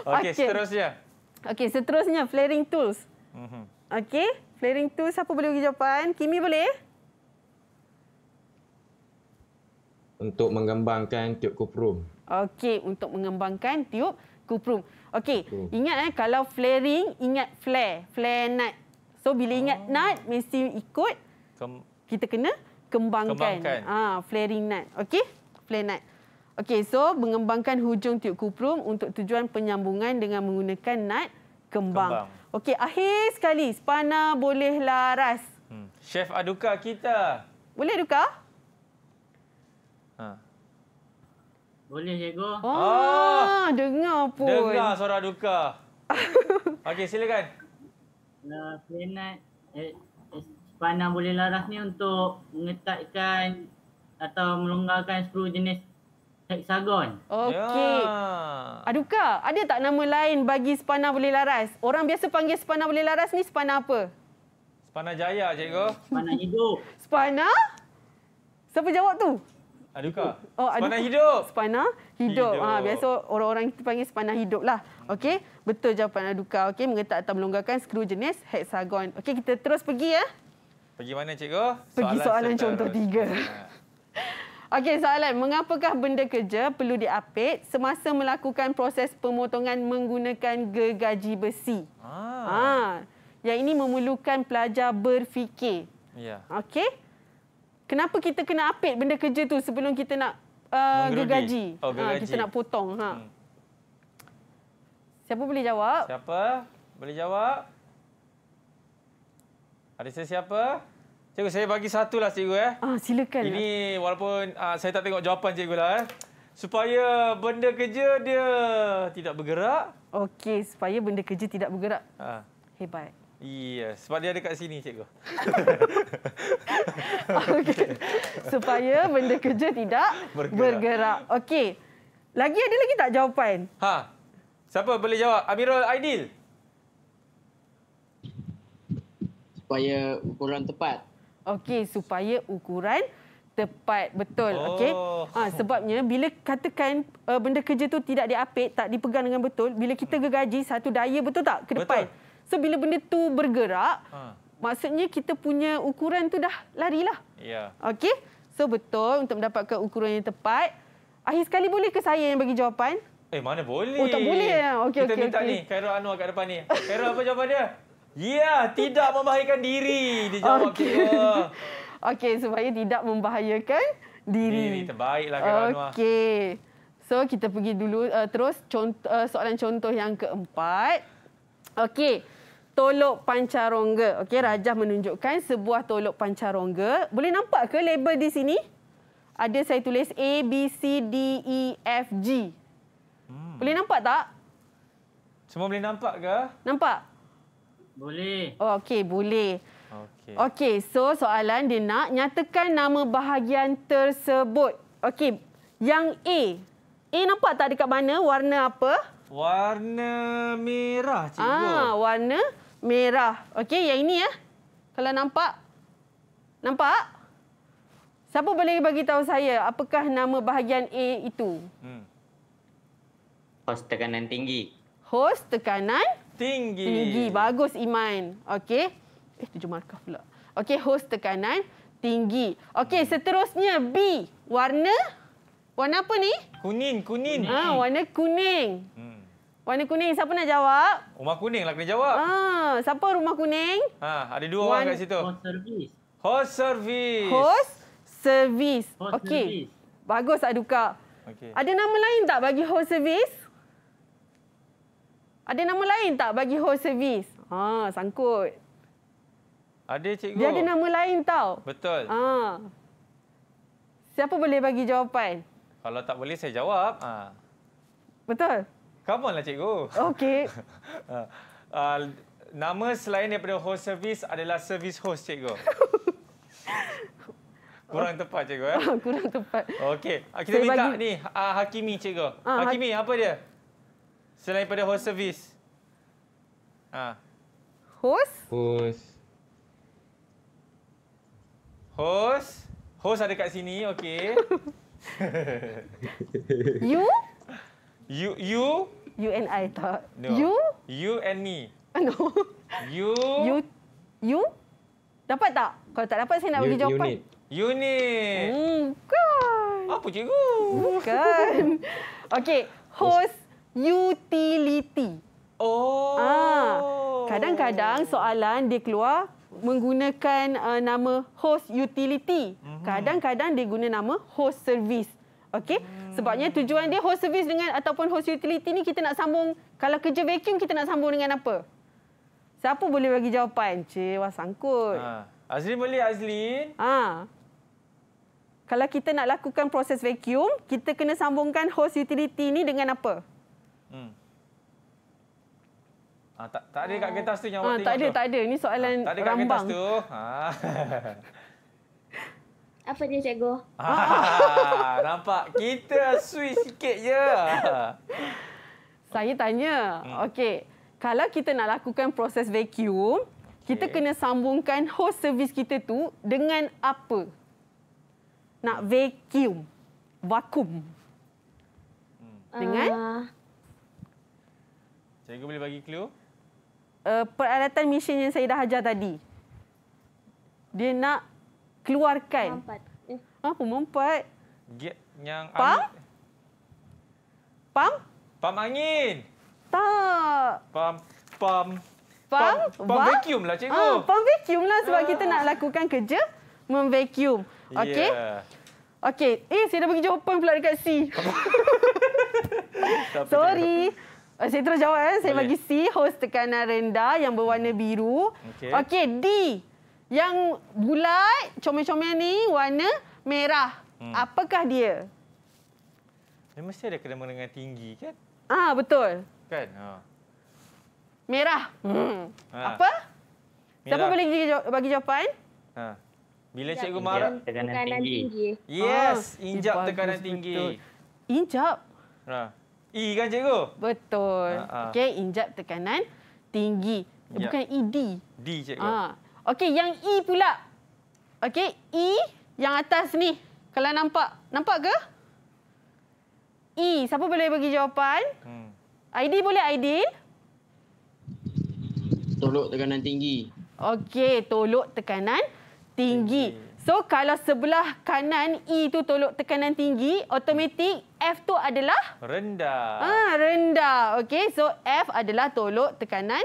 Okey, okay. seterusnya. Okey, seterusnya flaring tools. Mhm. Okey, flaring tools siapa boleh bagi jawapan? Kimi boleh? Untuk mengembangkan tiub kuprum. Okey, untuk mengembangkan tiub kuprum. Okey, oh. ingat eh kalau flaring ingat flare, flare nut. So bila ingat oh. nut mesti ikut Kem kita kena kembangkan. kembangkan. Ha, flaring nut. Okey, flare nut. Okey, so mengembangkan hujung tiup kuprum untuk tujuan penyambungan dengan menggunakan nut kembang. kembang. Okey, akhir sekali spana boleh laras. Hmm. Chef Aduka kita. Boleh duka? Ha. Boleh cikgu. Oh, oh, dengar pun. Dengar suara duka. Okey, silakan. Nah, planet eh, eh boleh laras ni untuk mengetatkan atau melonggarkan 10 jenis heksagon Okey. Yeah. Aduka, ada tak nama lain bagi sepana boleh laras? Orang biasa panggil sepana boleh laras ni sepana apa? Sepana jaya, cikgu. Sepana hidup. Sepana? Siapa jawab tu? Aduka. Oh, oh aduka. Spana hidup. Spana hidup. hidup. Ha, biasa orang-orang kita panggil spana hidup lah. Okay, betul jawapan aduka. Okay, mengetak atau melonggarkan skru jenis hexagon. Okay, kita terus pergi ya. Pergi mana cikgu? Soalan pergi soalan contoh tiga. Ya. Okey, soalan. Mengapakah benda kerja perlu diapit semasa melakukan proses pemotongan menggunakan gergaji besi? Ah. Ha. Yang ini memerlukan pelajar berfikir. Ya. Okey kenapa kita kena apit benda kerja tu sebelum kita nak uh, gergaji. Oh, Ha, kita nak potong. Ha. Hmm. Siapa boleh jawab? Siapa boleh jawab? Ada siapa? Cikgu, saya bagi satu lah cikgu. Eh. Ah, silakan. Ini walaupun ah, saya tak tengok jawapan cikgu lah. Eh. Supaya benda kerja dia tidak bergerak. Okey, supaya benda kerja tidak bergerak. Ah. Hebat. Yeah, sebab dia ada kat sini cikgu. okay. Supaya benda kerja tidak bergerak. bergerak. Okey. Lagi ada lagi tak jawapan? Ha. Siapa boleh jawab? Amirul Aidil. Supaya ukuran tepat. Okey, supaya ukuran tepat betul oh. okey ha, sebabnya bila katakan uh, benda kerja tu tidak diapit tak dipegang dengan betul bila kita hmm. gergaji satu daya betul tak ke depan betul. So bila benda tu bergerak, ha. maksudnya kita punya ukuran tu dah larilah. Ya. Okey. So betul untuk mendapatkan ukuran yang tepat. Akhir sekali boleh ke saya yang bagi jawapan? Eh mana boleh? Oh tak boleh ya. Okey okey. Kita okay, minta okay. ni Khairul Anwar kat depan ni. Khairul apa jawapan dia? Ya, yeah, tidak membahayakan diri. Dia jawab okey. Okey, supaya tidak membahayakan diri. Diri terbaiklah Khairul Anwar. Okey. So kita pergi dulu uh, terus contoh, eh, uh, soalan contoh yang keempat. Okey tolok pancarongga. Okey, Rajah menunjukkan sebuah tolok pancarongga. Boleh nampak ke label di sini? Ada saya tulis A, B, C, D, E, F, G. Hmm. Boleh nampak tak? Semua boleh nampak ke? Nampak? Boleh. Oh, Okey, boleh. Okey, okay, so soalan dia nak nyatakan nama bahagian tersebut. Okey, yang A. A nampak tak dekat mana? Warna apa? Warna merah, cikgu. Ah, warna merah. Okey, yang ini ya. Eh. Kalau nampak nampak? Siapa boleh bagi tahu saya apakah nama bahagian A itu? Hmm. Host tekanan tinggi. Host tekanan tinggi. Tinggi. Bagus Iman. Okey. Eh tujuh markah pula. Okey, host tekanan tinggi. Okey, hmm. seterusnya B. Warna Warna apa ni? Kuning, kuning. Ah, warna kuning. Hmm. Warna kuning. Siapa nak jawab? Rumah kuning lah kena jawab. Ah, siapa rumah kuning? Ah, ada dua Wan... orang kat situ. Host service. Host service. Host service. Okey, okay. service. Bagus Aduka. Okay. Ada nama lain tak bagi host service? Ada nama lain tak bagi host service? Ha, sangkut. Ada cikgu. Dia ada nama lain tau. Betul. Ha. Siapa boleh bagi jawapan? Kalau tak boleh saya jawab. Ha. Betul. Come on lah cikgu. Okey. uh, uh, nama selain daripada host service adalah service host cikgu. Kurang tepat cikgu. Eh? Kurang tepat. Okey. Uh, ah, kita Saya minta bagi... ni uh, Hakimi cikgu. Uh, Hakimi ha... apa dia? Selain daripada host service. Ah. Host? Host. Host? Host ada kat sini, okey. you? You, you. You and I tak. No. You. You and me. No. You. You. You. Dapat tak? Kalau tak dapat, saya nak bagi jawapan. Unit. Unit. Hmm, bukan. Apa cikgu? Kan? Okey. Host utility. Oh. Ah, kadang-kadang soalan dia keluar menggunakan uh, nama host utility. Mhm. Kadang-kadang dia guna nama host service. Okey. Hmm. Sebabnya tujuan dia host service dengan ataupun host utility ni kita nak sambung kalau kerja vacuum kita nak sambung dengan apa? Siapa boleh bagi jawapan? Cik, wah sangkut. Ha. Azlin boleh Azlin? Ha. Kalau kita nak lakukan proses vacuum, kita kena sambungkan host utility ni dengan apa? Hmm. Ha, tak, tak ada kat oh. kertas tu yang ha, tengok tak ada, tu. Tak ada, ini soalan ha, tak ada rambang. Tak kertas tu. Ha. Apa dia cikgu? Ah, nampak kita sui sikit je. Saya tanya. Hmm. Okey, kalau kita nak lakukan proses vacuum, okay. kita kena sambungkan host service kita tu dengan apa? Nak vacuum. Vakum. Hmm. Dengan? Uh. Cikgu boleh bagi clue? Uh, peralatan mesin yang saya dah ajar tadi. Dia nak keluarkan. Pemempat. Ha, eh. pemempat. Gap yang pam? Pam? Pam angin. Tak. Pam, pam. Pam, pam, pam vacuum lah cikgu. Ah, pam vacuum lah sebab ah. kita nak ah. lakukan kerja memvacuum. Ya. Okey. Yeah. Okey, eh saya dah bagi jawapan pula dekat C. Sorry. Uh, saya terus jawab eh. Saya Boleh. bagi C host tekanan rendah yang berwarna biru. Okey, okay, D. Yang bulat, comel-comel ni warna merah. Hmm. Apakah dia? Dia mesti ada kena dengan tinggi kan? Ah betul. Kan? Ha. Merah. Hmm. Ha. Apa? Merah. Siapa boleh bagi jawapan? Ha. Bila injap cikgu marah? Tekanan, tekanan tinggi. tinggi. Yes, injap ah, eh, tekanan tinggi. Betul. Injap? Ha. E kan cikgu? Betul. Ha, ha. Okey, injap tekanan tinggi. Injap. Bukan ED. D cikgu. Ha. Okey, yang E pula. Okey, E yang atas ni. Kalau nampak. Nampak ke? E. Siapa boleh bagi jawapan? Hmm. ID boleh, Aidil? Tolok tekanan tinggi. Okey, tolok tekanan tinggi. So kalau sebelah kanan E tu tolok tekanan tinggi, automatik F tu adalah rendah. Ah, rendah. Okey, so F adalah tolok tekanan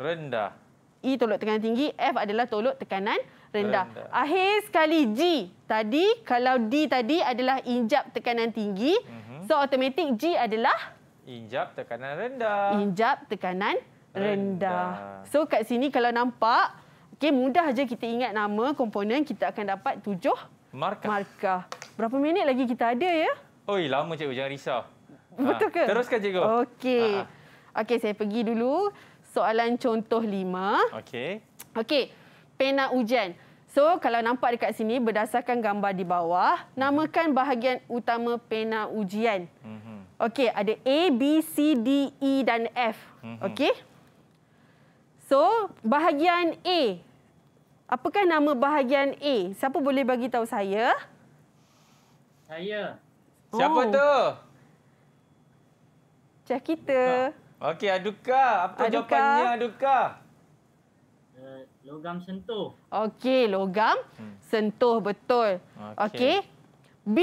rendah. E tolok tekanan tinggi, F adalah tolok tekanan rendah. rendah. Akhir sekali G tadi, kalau D tadi adalah injap tekanan tinggi, mm -hmm. so automatic G adalah? Injap tekanan rendah. Injap tekanan rendah. rendah. So kat sini kalau nampak, okay, mudah aja kita ingat nama komponen, kita akan dapat tujuh markah. markah. Berapa minit lagi kita ada ya? Oi, lama cikgu, jangan risau. Betul ha, ke? Teruskan cikgu. Okey. Ha, ha. Okey, saya pergi dulu soalan contoh lima. Okey. Okey, pena ujian. So kalau nampak dekat sini berdasarkan gambar di bawah, mhm. namakan bahagian utama pena ujian. Mm -hmm. Okey, ada A, B, C, D, E dan F. Mm -hmm. Okey. So bahagian A, apakah nama bahagian A? Siapa boleh bagi tahu saya? Saya. Siapa oh. tu? Cak kita. Nah. Okey, Aduka. Apa aduka. jawapannya Aduka? Uh, logam sentuh. Okey, logam hmm. sentuh betul. Okey. Okay. B.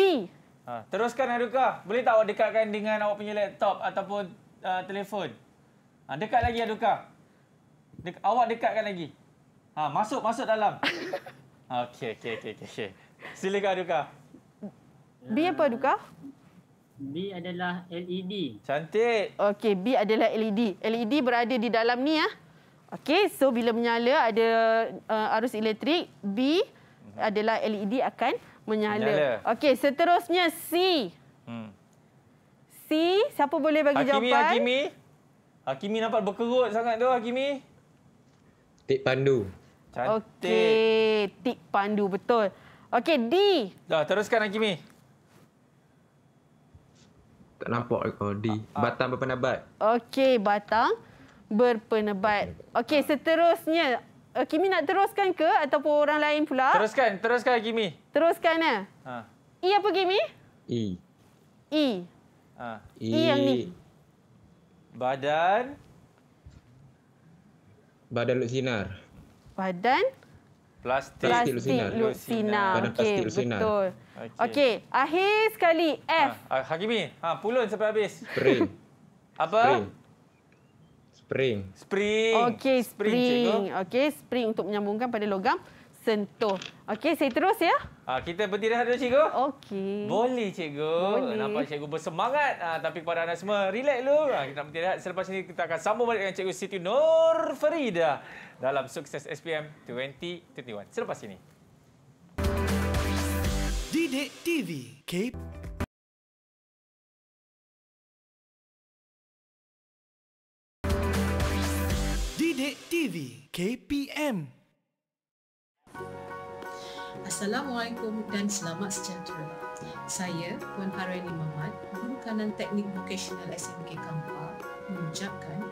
Ha, teruskan Aduka. Boleh tak awak dekatkan dengan awak punya laptop ataupun uh, telefon? Ha, dekat lagi Aduka. Dek awak dekatkan lagi. Ha, masuk, masuk dalam. okey, okey, okey. Okay. Silakan Aduka. B apa Aduka? Aduka. B adalah LED. Cantik. Okey, B adalah LED. LED berada di dalam ni ya. Okey, so bila menyala ada uh, arus elektrik, B adalah LED akan menyala. menyala. Okey, seterusnya C. Hmm. C, siapa boleh bagi Hakimi, jawapan? Hakimi. Hakimi nampak berkerut sangat tu Hakimi. Tik pandu. Cantik. Okey, tik pandu betul. Okey, D. Dah, teruskan Hakimi tak nampak oh, di batang berpenebat. Okey, batang berpenebat. Okey, seterusnya uh, Kimi nak teruskan ke ataupun orang lain pula? Teruskan, teruskan Kimi. Teruskan eh. Ha. I apa Kimi? I. I. Ha. I. I yang ni. Badan Badan luk sinar. Badan Plastik, plastik lusina. lusina. okay, lusina. Betul. Okey. Okay. Akhir sekali. Ha, F. Ha, Hakimi. Ha, pulun sampai habis. Spring. Apa? Spring. Spring. Spring. Okey, spring. spring. Okey, spring untuk menyambungkan pada logam. Sentuh. Okey, saya terus ya. Ha, kita berhenti dah dulu, cikgu. Okey. Boleh, cikgu. Boleh. Nampak cikgu bersemangat. Ha, tapi kepada anda semua, relax dulu. Ha, kita nak berhenti dah. Selepas ini, kita akan sambung balik dengan cikgu Siti Nur Farida dalam Sukses SPM 2021. Selepas ini. Didik TV. Cape. Didik TV. KPM. Didik TV. KPM. Assalamualaikum dan selamat sejahtera. Saya Puan Harini Mamat, Guru Kanan Teknik Vocational SMK Kampar mengucapkan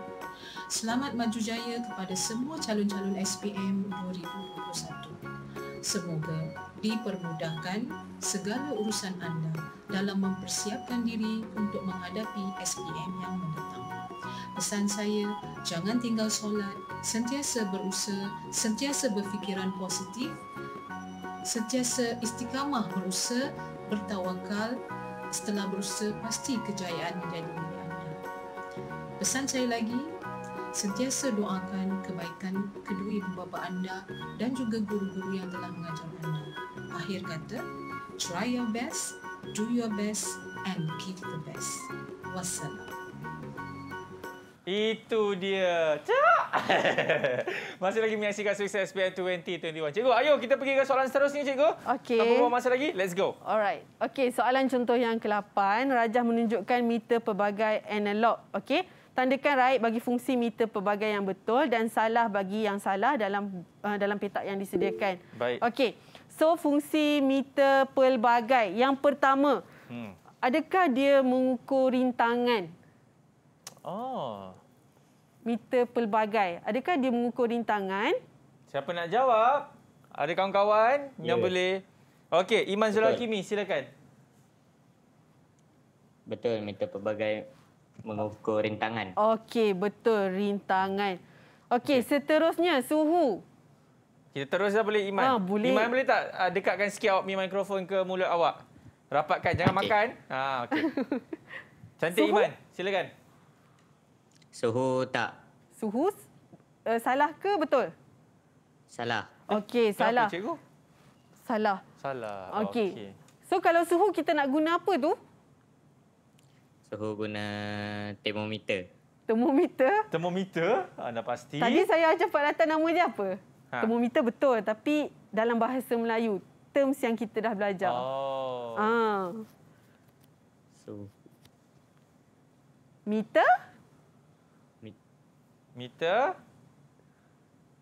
selamat maju jaya kepada semua calon-calon SPM 2021. Semoga dipermudahkan segala urusan anda dalam mempersiapkan diri untuk menghadapi SPM yang mendatang. Pesan saya, jangan tinggal solat, sentiasa berusaha, sentiasa berfikiran positif sentiasa istiqamah berusaha bertawakal setelah berusaha pasti kejayaan menjadi milik anda. Pesan saya lagi, sentiasa doakan kebaikan kedua ibu bapa anda dan juga guru-guru yang telah mengajar anda. Akhir kata, try your best, do your best and keep the best. Wassalam. Itu dia. Cak. masih lagi menyaksikan sukses SPM 2021. Cikgu, ayo kita pergi ke soalan seterusnya, cikgu. Okey. Tak buang masa lagi. Let's go. Alright. Okey, soalan contoh yang ke-8, rajah menunjukkan meter pelbagai analog. Okey. Tandakan right bagi fungsi meter pelbagai yang betul dan salah bagi yang salah dalam uh, dalam petak yang disediakan. Baik. Okey. So, fungsi meter pelbagai yang pertama. Hmm. Adakah dia mengukur rintangan? Oh meter pelbagai. Adakah dia mengukur rintangan? Siapa nak jawab? Ada kawan-kawan yeah. yang ya. boleh. Okey, Iman Zul Hakimi, silakan. Betul, meter pelbagai mengukur rintangan. Okey, betul rintangan. Okey, okay. seterusnya suhu. Kita teruslah boleh Iman. Ah, boleh. Iman boleh tak ah, dekatkan sikit awak mikrofon ke mulut awak? Rapatkan, jangan okay. makan. Ha, ah, okay. Cantik suhu? Iman, silakan. Suhu tak. Suhu uh, salah ke betul? Salah. Okey, salah. Apa, cikgu? Salah. Salah. Okey. Okay. So kalau suhu kita nak guna apa tu? Suhu guna termometer. Termometer? Termometer? Anda ah, pasti. Tadi saya ajar Pak Latan nama dia apa? Ha. Termometer betul tapi dalam bahasa Melayu terms yang kita dah belajar. Oh. Ah. So. Meter? meter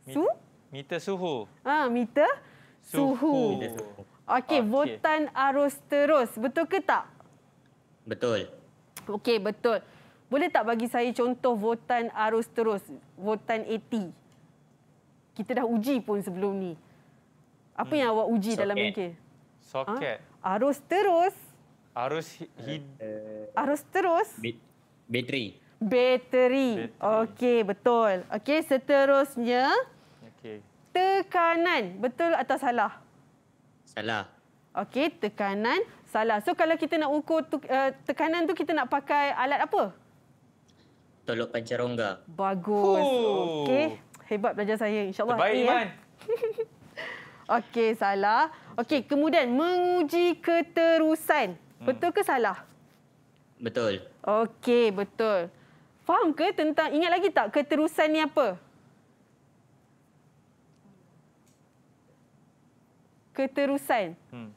su meter suhu ha meter suhu, suhu. okey okay. votan arus terus betul ke tak betul okey betul boleh tak bagi saya contoh votan arus terus votan AT kita dah uji pun sebelum ni apa hmm. yang awak uji soket. dalam bengkel soket ha? arus terus arus hid eh, eh. arus terus Bit bateri bateri. Okey, betul. Okey, seterusnya. Okey. Tekanan, betul atau salah? Salah. Okey, tekanan salah. So kalau kita nak ukur tu, uh, tekanan tu kita nak pakai alat apa? Tolok pancar rongga. Bagus. Okey. Hebat belajar saya. InsyaAllah. Terbaik, ya. Iman. Eh. Okey, salah. Okey, kemudian menguji keterusan. Hmm. Betul ke salah? Betul. Okey, betul. Faham ke tentang ingat lagi tak keterusan ni apa? Keterusan. Hmm.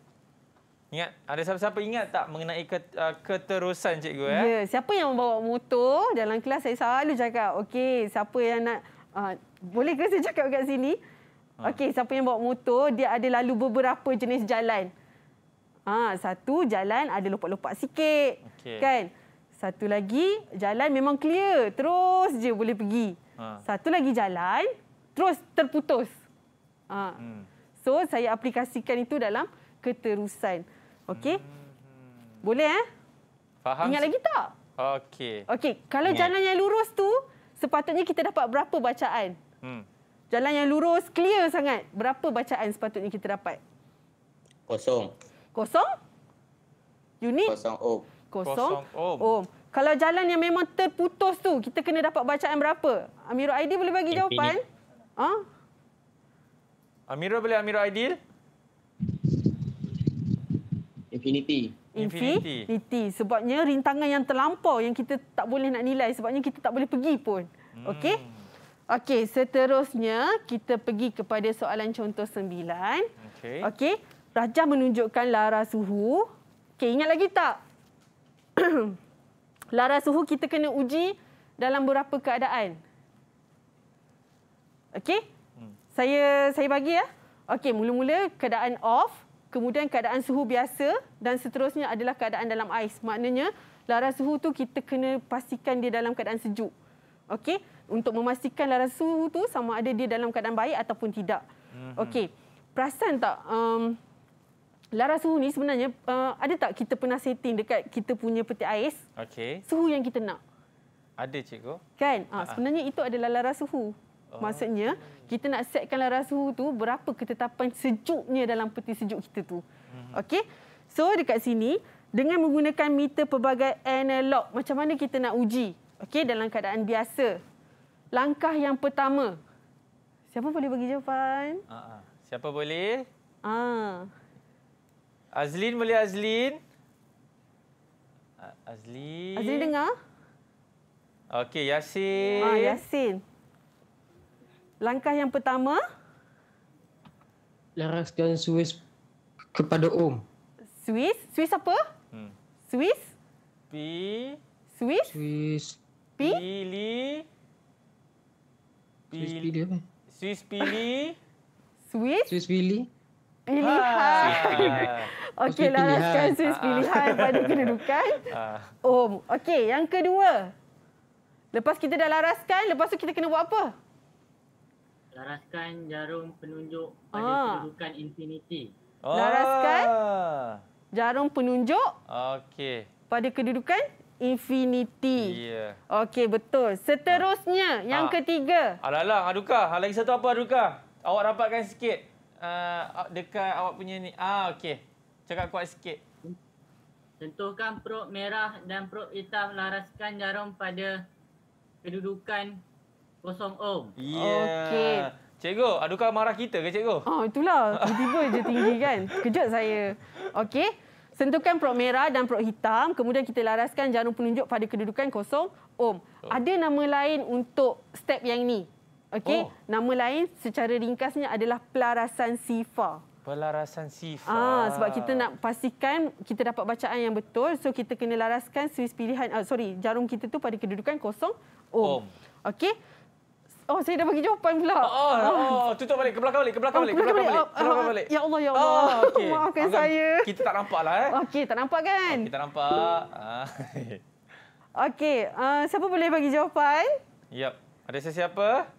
Ingat ada siapa-siapa ingat tak mengenai uh, keterusan cikgu eh? Ya, siapa yang bawa motor dalam kelas saya selalu cakap, okey, siapa yang nak uh, boleh ke saya cakap kat sini? Hmm. Okey, siapa yang bawa motor, dia ada lalu beberapa jenis jalan. Ha, satu jalan ada lopak-lopak sikit. Okay. Kan? Satu lagi jalan memang clear, terus je boleh pergi. Ha. Satu lagi jalan terus terputus. Ha. Hmm. So saya aplikasikan itu dalam keterusan. Okey. Hmm. Boleh eh? Faham. Ingat lagi tak? Okey. Okey, kalau Ingat. jalan yang lurus tu sepatutnya kita dapat berapa bacaan? Hmm. Jalan yang lurus clear sangat, berapa bacaan sepatutnya kita dapat? Kosong. Kosong? Unit? Kosong. Oh kosong oh Kalau jalan yang memang terputus tu, kita kena dapat bacaan berapa? Amirul Aidil boleh bagi Infinite. jawapan? Ha? Amirul boleh Amirul Aidil? Infinity. Infinity. Sebabnya rintangan yang terlampau yang kita tak boleh nak nilai. Sebabnya kita tak boleh pergi pun. Hmm. Okey? Okey, seterusnya kita pergi kepada soalan contoh sembilan. Okey. Okay. Rajah menunjukkan lara suhu. Okey, ingat lagi tak? lara suhu kita kena uji dalam berapa keadaan. Okey? Hmm. Saya saya bagi ya. Okey, mula-mula keadaan off, kemudian keadaan suhu biasa dan seterusnya adalah keadaan dalam ais. Maknanya lara suhu tu kita kena pastikan dia dalam keadaan sejuk. Okey? Untuk memastikan lara suhu tu sama ada dia dalam keadaan baik ataupun tidak. Hmm. Okey. Perasan tak um, Lara suhu ni sebenarnya uh, ada tak kita pernah setting dekat kita punya peti ais? Okey. Suhu yang kita nak. Ada cikgu. Kan? Ha, sebenarnya itu adalah lara suhu. Oh. Maksudnya kita nak setkan lara suhu tu berapa ketetapan sejuknya dalam peti sejuk kita tu. Mm-hmm. Okey. So dekat sini dengan menggunakan meter pelbagai analog macam mana kita nak uji? Okey dalam keadaan biasa. Langkah yang pertama. Siapa boleh bagi jawapan? Uh-huh. Siapa boleh? Ah. Azlin boleh Azlin? Azlin. Azlin dengar? Okey, Yasin. Ah, Yasin. Langkah yang pertama. Laraskan Swiss kepada Om. Swiss? Swiss apa? Hmm. Swiss? P. Swiss? Swiss. P. Pili. Swiss pili Swiss pili. Swiss? Swiss pili pilihan. Okey, last chances pilihan ah. pada kedudukan. Ah. Om. Ah. Um, okey, yang kedua. Lepas kita dah laraskan, lepas tu kita kena buat apa? Laraskan jarum penunjuk pada ah. kedudukan infinity. Oh. Laraskan jarum penunjuk okay. pada kedudukan infinity. Yeah. Okey, betul. Seterusnya, ah. yang ah. ketiga. Alah, alah, aduka. Lagi satu apa aduka? Awak rapatkan sikit uh, dekat awak punya ni. Ah okey. Cakap kuat sikit. Sentuhkan perut merah dan perut hitam laraskan jarum pada kedudukan kosong ohm. Yeah. Okey. Cikgu, adukah marah kita ke cikgu? Oh, itulah. Tiba-tiba je tinggi kan. Kejut saya. Okey. Sentuhkan perut merah dan perut hitam. Kemudian kita laraskan jarum penunjuk pada kedudukan kosong ohm. Oh. Ada nama lain untuk step yang ni? Okey, oh. nama lain secara ringkasnya adalah pelarasan sifa. Pelarasan sifa. Ah, sebab kita nak pastikan kita dapat bacaan yang betul, so kita kena laraskan Swiss pilihan uh, sorry, jarum kita tu pada kedudukan kosong ohm. Okey. Oh, saya dah bagi jawapan pula. Oh, oh, ah. oh. tutup balik ke belakang balik, ke belakang oh, balik, ke belakang balik. balik. belakang balik. Ya Allah, ya Allah. Oh, okay. Maafkan Agang, saya. Kita tak nampaklah eh. Okey, tak nampak kan? Kita nampak. Okey, uh, siapa boleh bagi jawapan? Yap. Ada sesiapa? siapa?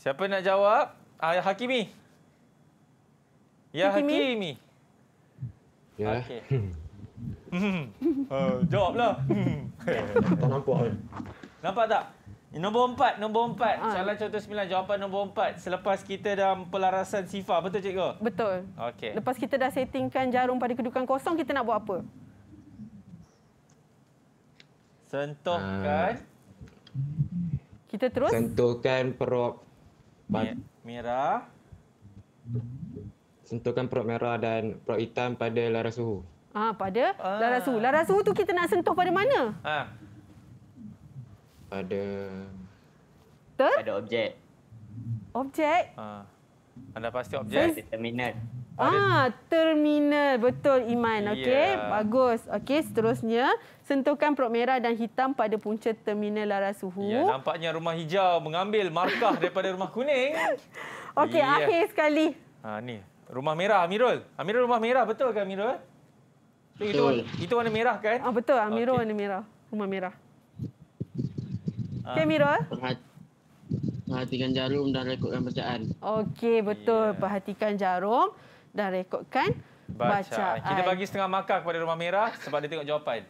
Siapa nak jawab? Ah, Hakimi. Ya Hakimi. Ya. Yeah. Okay. uh, jawablah. tak nampak kan? Nampak tak? Nombor empat, nombor empat. Ha. Ah. Soalan contoh sembilan, jawapan nombor empat. Selepas kita dah pelarasan sifar, betul cikgu? Betul. Okey. Lepas kita dah settingkan jarum pada kedudukan kosong, kita nak buat apa? Sentuhkan. Ha. Kita terus? Sentuhkan perut Mi- merah. Sentuhkan perut merah dan perut hitam pada laras suhu. Ah ha, pada ah. lara suhu. Laras suhu tu kita nak sentuh pada mana? Ha. Pada Ter? Pada objek. Objek? Ha. Anda pasti objek. Terminal. Ah, terminal. Betul, Iman. Ya. Okey, bagus. Okey, seterusnya, sentuhkan prop merah dan hitam pada punca terminal laras suhu. Ya, yeah, nampaknya rumah hijau mengambil markah daripada rumah kuning. Okey, yeah. akhir sekali. Ha, ni. Rumah merah, Amirul. Amirul rumah merah, betul ke Amirul? Betul. Itu, itu warna merah kan? Ah, betul, Amirul okay. warna merah. Rumah merah. Ah. Okey, Amirul. Perhatikan jarum dan rekodkan bacaan. Okey, betul. Yeah. Perhatikan jarum dan rekodkan bacaan. bacaan. Kita bagi setengah markah kepada Rumah Merah sebab dia tengok jawapan.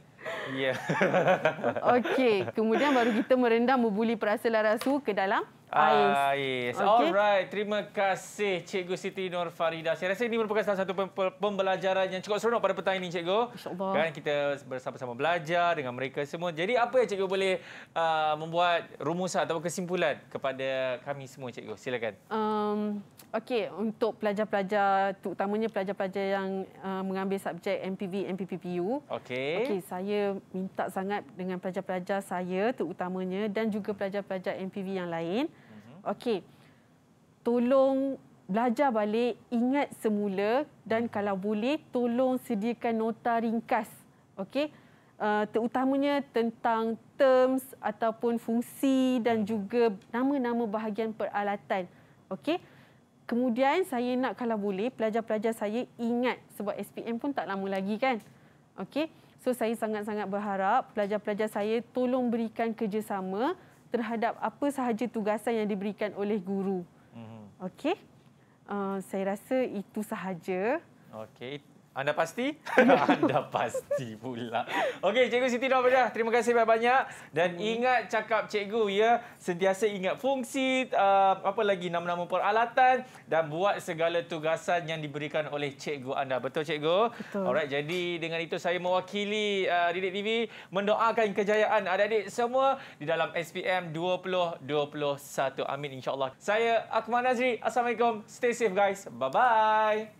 Ya. Yeah. Okey, kemudian baru kita merendam membuli perasa larasu ke dalam Ais. Ais. Okay. Alright, terima kasih Cikgu Siti Nur Farida. Saya rasa ini merupakan salah satu pembelajaran yang cukup seronok pada petang ini, Cikgu. InsyaAllah. Kan kita bersama-sama belajar dengan mereka semua. Jadi apa yang Cikgu boleh uh, membuat rumusan atau kesimpulan kepada kami semua, Cikgu? Silakan. Um, Okey, untuk pelajar-pelajar, terutamanya pelajar-pelajar yang uh, mengambil subjek MPV, MPPPU. Okey. Okey, saya minta sangat dengan pelajar-pelajar saya terutamanya dan juga pelajar-pelajar MPV yang lain. Okey. Tolong belajar balik, ingat semula dan kalau boleh tolong sediakan nota ringkas. Okey. Uh, terutamanya tentang terms ataupun fungsi dan juga nama-nama bahagian peralatan. Okey. Kemudian saya nak kalau boleh pelajar-pelajar saya ingat sebab SPM pun tak lama lagi kan. Okey. So saya sangat-sangat berharap pelajar-pelajar saya tolong berikan kerjasama terhadap apa sahaja tugasan yang diberikan oleh guru. Mm-hmm. Okey, uh, saya rasa itu sahaja. Okey, anda pasti? Anda pasti pula. Okey, Cikgu Siti Nurbadah, terima kasih banyak-banyak. Dan ingat cakap Cikgu, ya. Sentiasa ingat fungsi, uh, apa lagi, nama-nama peralatan dan buat segala tugasan yang diberikan oleh Cikgu anda. Betul, Cikgu? Betul. Alright, jadi, dengan itu, saya mewakili uh, Didik TV mendoakan kejayaan adik-adik semua di dalam SPM 2021. Amin, insyaAllah. Saya Akmal Nazri. Assalamualaikum. Stay safe, guys. Bye-bye.